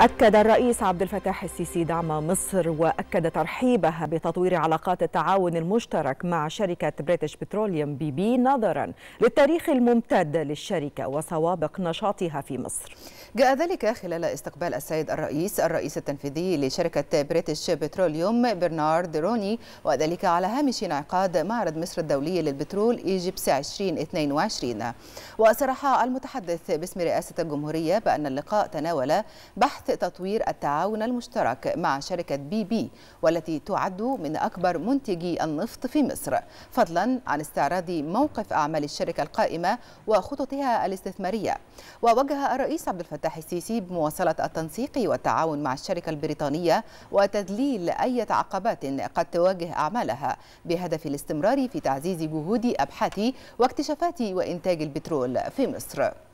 أكد الرئيس عبد الفتاح السيسي دعم مصر وأكد ترحيبها بتطوير علاقات التعاون المشترك مع شركة بريتش بتروليوم بي بي نظرا للتاريخ الممتد للشركة وسوابق نشاطها في مصر جاء ذلك خلال استقبال السيد الرئيس الرئيس التنفيذي لشركة بريتش بتروليوم برنارد روني وذلك على هامش انعقاد معرض مصر الدولي للبترول إيجيبس 2022 وصرح المتحدث باسم رئاسة الجمهورية بأن اللقاء تناول بحث بحث تطوير التعاون المشترك مع شركة بي بي والتي تعد من أكبر منتجي النفط في مصر فضلا عن استعراض موقف أعمال الشركة القائمة وخططها الاستثمارية ووجه الرئيس عبد الفتاح السيسي بمواصلة التنسيق والتعاون مع الشركة البريطانية وتذليل أي عقبات قد تواجه أعمالها بهدف الاستمرار في تعزيز جهود أبحاث واكتشافات وإنتاج البترول في مصر